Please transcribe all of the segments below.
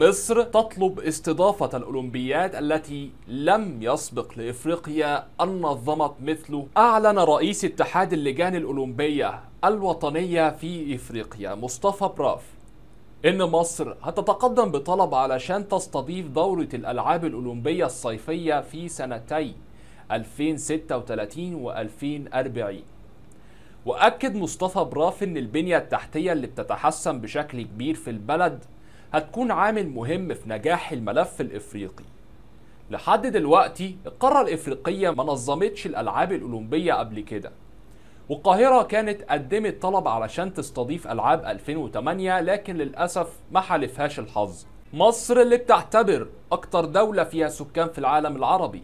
مصر تطلب استضافة الأولمبياد التي لم يسبق لإفريقيا أن نظمت مثله أعلن رئيس اتحاد اللجان الأولمبية الوطنية في إفريقيا مصطفى براف إن مصر هتتقدم بطلب علشان تستضيف دورة الألعاب الأولمبية الصيفية في سنتي 2036 و 2040 وأكد مصطفى براف إن البنية التحتية اللي بتتحسن بشكل كبير في البلد هتكون عامل مهم في نجاح الملف الإفريقي لحد دلوقتي القارة الإفريقية ما نظمتش الألعاب الأولمبية قبل كده والقاهرة كانت قدمت طلب علشان تستضيف ألعاب 2008 لكن للأسف ما حالفهاش الحظ مصر اللي بتعتبر أكتر دولة فيها سكان في العالم العربي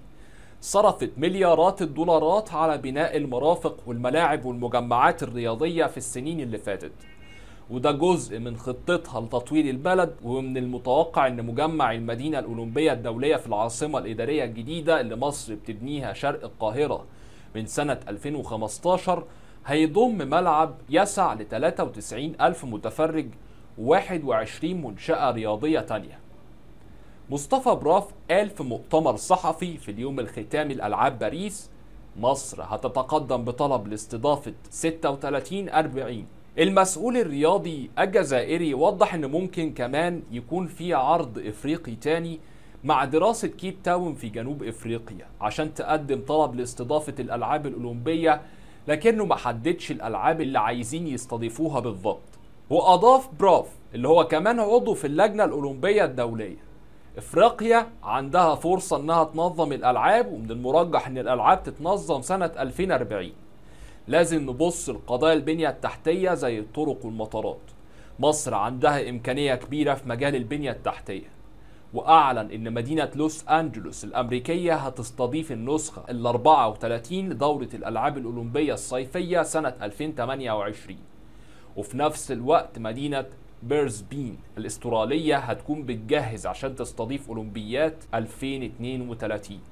صرفت مليارات الدولارات على بناء المرافق والملاعب والمجمعات الرياضية في السنين اللي فاتت وده جزء من خطتها لتطوير البلد ومن المتوقع ان مجمع المدينه الاولمبيه الدوليه في العاصمه الاداريه الجديده اللي مصر بتبنيها شرق القاهره من سنه 2015 هيضم ملعب يسع ل 93 ألف متفرج و21 منشأة رياضية تانية مصطفى براف قال في مؤتمر صحفي في اليوم الختامي لألعاب باريس مصر هتتقدم بطلب لاستضافة 36 40 المسؤول الرياضي الجزائري وضح ان ممكن كمان يكون في عرض افريقي تاني مع دراسة كيب تاون في جنوب افريقيا عشان تقدم طلب لاستضافة الالعاب الاولمبية لكنه ما حددش الالعاب اللي عايزين يستضيفوها بالضبط واضاف براف اللي هو كمان عضو في اللجنة الاولمبية الدولية افريقيا عندها فرصة انها تنظم الالعاب ومن المرجح ان الالعاب تتنظم سنة 2040 لازم نبص القضايا البنية التحتية زي الطرق والمطارات مصر عندها إمكانية كبيرة في مجال البنية التحتية وأعلن إن مدينة لوس أنجلوس الأمريكية هتستضيف النسخة ال 34 لدورة الألعاب الأولمبية الصيفية سنة 2028 وفي نفس الوقت مدينة بين الأسترالية هتكون بتجهز عشان تستضيف أولمبيات 2032